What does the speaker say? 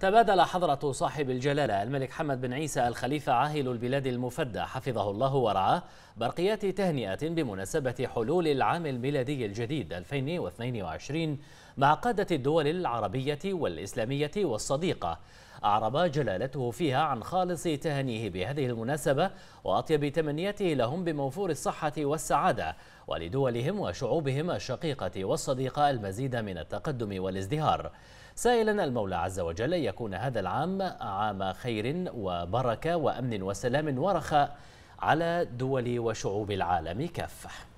تبادل حضرة صاحب الجلالة الملك حمد بن عيسى الخليفة عاهل البلاد المفدى حفظه الله ورعاه برقيات تهنئة بمناسبة حلول العام الميلادي الجديد 2022 مع قادة الدول العربية والإسلامية والصديقة أعرب جلالته فيها عن خالص تهنيه بهذه المناسبة وأطيب تمنياته لهم بموفور الصحة والسعادة ولدولهم وشعوبهم الشقيقة والصديقة المزيد من التقدم والازدهار سائلا المولى عز وجل يكون هذا العام عام خير وبركة وأمن وسلام ورخاء على دول وشعوب العالم كافة